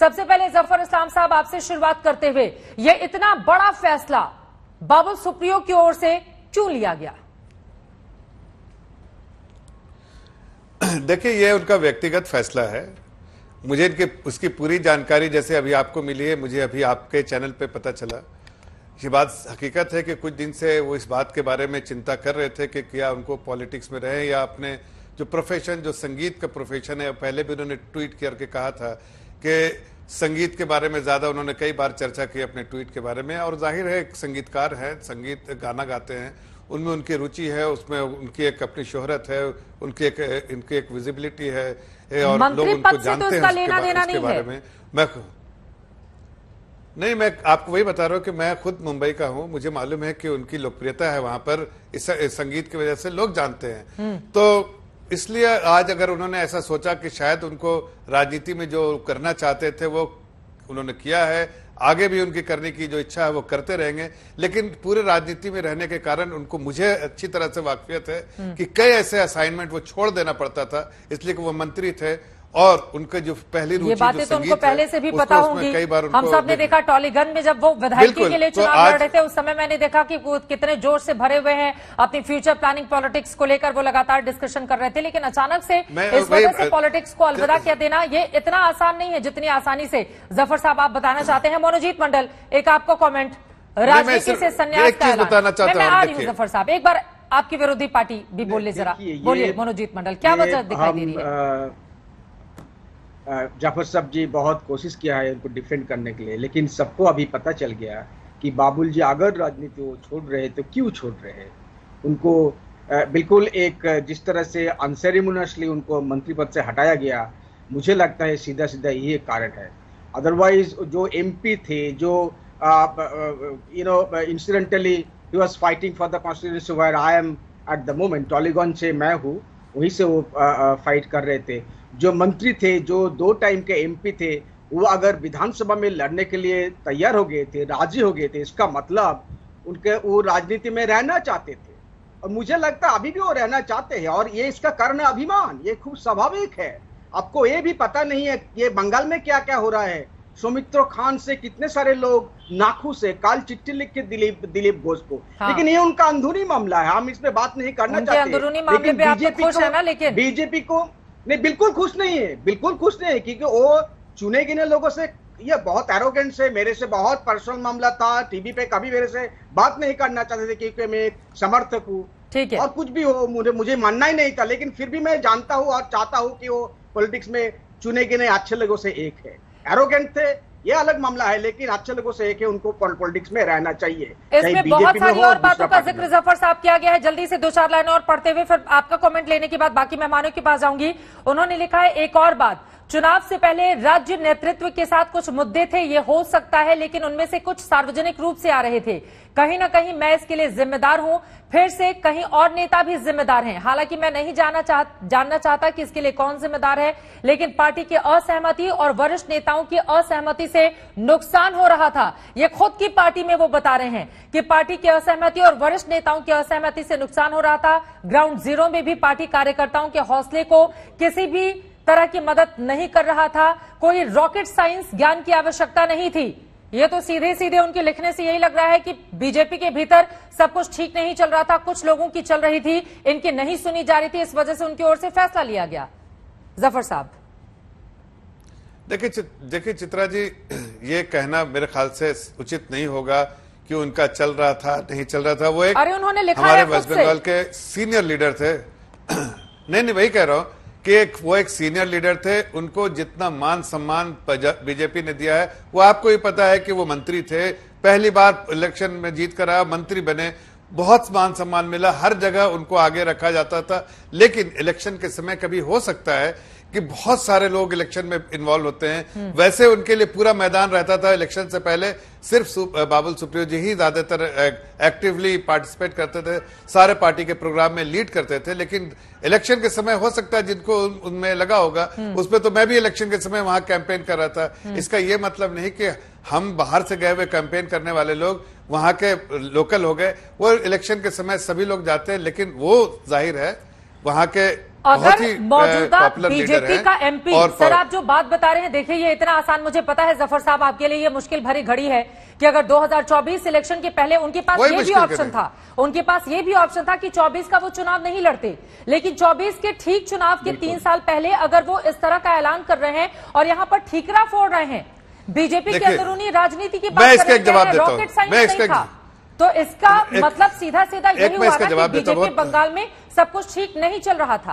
सबसे पहले जफर इस्लाम साहब आपसे शुरुआत करते हुए यह इतना बड़ा फैसला बाबुल सुप्रियो की ओर से क्यों लिया गया देखिए यह उनका व्यक्तिगत फैसला है मुझे इनके उसकी पूरी जानकारी जैसे अभी आपको मिली है मुझे अभी आपके चैनल पे पता चला ये बात हकीकत है कि कुछ दिन से वो इस बात के बारे में चिंता कर रहे थे कि क्या उनको पॉलिटिक्स में रहें या अपने जो प्रोफेशन जो संगीत का प्रोफेशन है पहले भी उन्होंने ट्वीट करके कहा था कि संगीत के बारे में ज़्यादा उन्होंने कई बार चर्चा की अपने ट्वीट के बारे में और जाहिर है एक संगीतकार हैं संगीत गाना गाते हैं उनमें उनकी रुचि है उसमें उनकी एक अपनी शोहरत है उनकी एक इनकी एक विजिबिलिटी है और लोग उनको तो जानते हैं उसके नहीं बारे में मैं नहीं मैं आपको वही बता रहा हूँ कि मैं खुद मुंबई का हूँ मुझे मालूम है कि उनकी लोकप्रियता है वहां पर इस, इस संगीत की वजह से लोग जानते हैं हम्म। तो इसलिए आज अगर उन्होंने ऐसा सोचा कि शायद उनको राजनीति में जो करना चाहते थे वो उन्होंने किया है आगे भी उनकी करने की जो इच्छा है वो करते रहेंगे लेकिन पूरे राजनीति में रहने के कारण उनको मुझे अच्छी तरह से वाकफियत है हम्म। कि कई ऐसे असाइनमेंट वो छोड़ देना पड़ता था इसलिए कि वो मंत्री थे और उनके जो पहले ये बातें तो उनको पहले से भी पता होंगी कई बार हम सब ने देखा टॉलीगंज में जब वो विधायकी के लिए तो चुनाव लड़ रहे थे उस समय मैंने देखा कि कितने जोर से भरे हुए हैं अपनी फ्यूचर प्लानिंग पॉलिटिक्स को लेकर वो लगातार डिस्कशन कर रहे थे लेकिन अचानक से इस वजह से पॉलिटिक्स को अलविदा किया देना ये इतना आसान नहीं है जितनी आसानी से जफर साहब आप बताना चाहते हैं मोनोजीत मंडल एक आपका कॉमेंट राजनीति से संन्यास का बताना चाहता हूँ आ रही हूँ जफर साहब एक बार आपकी विरोधी पार्टी भी बोले जरा बोलिए मनोजीत मंडल क्या वजह दिखाई दे रही है जाफर साहब जी बहुत कोशिश किया है उनको डिफेंड करने के लिए लेकिन सबको अभी पता चल गया कि बाबुल जी अगर राजनीति वो छोड़ रहे तो क्यों छोड़ रहे उनको बिल्कुल एक जिस तरह से अनसेरेमोनियसली उनको मंत्री पद से हटाया गया मुझे लगता है सीधा सीधा यही कारण है अदरवाइज जो एम थे जो you know incidentally he was fighting for the constitution while I am at the moment Tollygunge से मैं हूँ वहीं से वो आ, आ, फाइट कर रहे थे जो मंत्री थे जो दो टाइम के एमपी थे वो अगर विधानसभा में लड़ने के लिए तैयार हो गए थे राजी हो गए थे इसका मतलब उनके वो राजनीति में रहना चाहते थे और मुझे लगता अभी भी वो रहना चाहते हैं और ये इसका कारण अभिमान ये खूब स्वाभाविक है आपको ये भी पता नहीं है ये बंगाल में क्या क्या हो रहा है सुमित्र खान से कितने सारे लोग नाखू से काल चिट्ठी लिख के दिलीप दिलीप घोष को हाँ। लेकिन ये उनका अंदरूनी मामला है हम इस पे बात नहीं करना चाहते लेकिन तो बीजेपी को है ना लेकिन बीजेपी को नहीं बिल्कुल खुश नहीं है बिल्कुल खुश नहीं है क्योंकि वो चुने गिने लोगों से ये बहुत एरोगेंट से मेरे से बहुत पर्सनल मामला था टीवी पे कभी मेरे से बात नहीं करना चाहते थे क्योंकि मैं एक समर्थक हूँ ठीक है और कुछ भी हो मुझे मुझे मानना ही नहीं था लेकिन फिर भी मैं जानता हूँ और चाहता हूँ कि वो पॉलिटिक्स में चुने गिने अच्छे लोगों से एक है एरोगेंट थे ये अलग मामला है लेकिन अच्छे लोगों से एक है उनको पॉलिटिक्स में रहना चाहिए इसमें बहुत सारी और बातों का जिक्र जफर साहब किया गया है जल्दी से दो चार लाइन और पढ़ते हुए फिर आपका कमेंट लेने के बाद बाकी मेहमानों के पास जाऊंगी उन्होंने लिखा है एक और बात चुनाव से पहले राज्य नेतृत्व के साथ कुछ मुद्दे थे ये हो सकता है लेकिन उनमें से कुछ सार्वजनिक रूप से आ रहे थे कहीं ना कहीं मैं इसके लिए जिम्मेदार हूं फिर से कहीं और नेता भी जिम्मेदार हैं हालांकि मैं नहीं जाना चाह जानना चाहता कि इसके लिए कौन जिम्मेदार है लेकिन पार्टी की असहमति और वरिष्ठ नेताओं की असहमति से नुकसान हो रहा था ये खुद की पार्टी में वो बता रहे हैं कि पार्टी की असहमति और वरिष्ठ नेताओं की असहमति से नुकसान हो रहा था ग्राउंड जीरो में भी पार्टी कार्यकर्ताओं के हौसले को किसी भी तरह की मदद नहीं कर रहा था कोई रॉकेट साइंस ज्ञान की आवश्यकता नहीं थी ये तो सीधे सीधे उनके लिखने से यही लग रहा है कि बीजेपी के भीतर सब कुछ ठीक नहीं चल रहा था कुछ लोगों की चल रही थी इनकी नहीं सुनी जा रही थी इस वजह से उनकी ओर से फैसला लिया गया जफर साहब देखिए देखिए चित्रा जी ये कहना मेरे ख्याल से उचित नहीं होगा कि उनका चल रहा था नहीं चल रहा था वो एक अरे उन्होंने लिखा हमारे वेस्ट बंगाल के सीनियर लीडर थे नहीं नहीं वही कह रहा हूं कि वो एक सीनियर लीडर थे उनको जितना मान सम्मान बीजेपी ने दिया है वो आपको ही पता है कि वो मंत्री थे पहली बार इलेक्शन में जीत कर आया मंत्री बने बहुत मान सम्मान मिला हर जगह उनको आगे रखा जाता था लेकिन इलेक्शन के समय कभी हो सकता है कि बहुत सारे लोग इलेक्शन में इन्वॉल्व होते हैं हम्म। वैसे उनके लिए पूरा मैदान रहता था इलेक्शन से पहले सिर्फ सुप, बाबुल सुप्रियो जी ही ज्यादातर एक्टिवली पार्टिसिपेट करते थे सारे पार्टी के प्रोग्राम में लीड करते थे लेकिन इलेक्शन के समय हो सकता है जिनको उनमें लगा होगा हम्म। उसमें तो मैं भी इलेक्शन के समय वहां कैंपेन कर रहा था हम्म। इसका यह मतलब नहीं कि हम बाहर से गए हुए कैंपेन करने वाले लोग वहां के लोकल हो गए वो इलेक्शन के समय सभी लोग जाते हैं लेकिन वो जाहिर है वहां के अगर मौजूदा बीजेपी का एमपी सर आप जो बात बता रहे हैं देखिए ये इतना आसान मुझे पता है जफर साहब आपके लिए ये मुश्किल भरी घड़ी है कि अगर 2024 इलेक्शन के पहले उनके पास ये भी ऑप्शन था उनके पास ये भी ऑप्शन था कि 24 का वो चुनाव नहीं लड़ते लेकिन 24 के ठीक चुनाव के तीन साल पहले अगर वो इस तरह का ऐलान कर रहे हैं और यहाँ पर ठीकरा फोड़ रहे हैं बीजेपी के अंदरूनी राजनीति की रॉकेट साइंस नहीं था तो इसका मतलब सीधा सीधा यही हुआ बीजेपी बंगाल में सब कुछ ठीक नहीं चल रहा था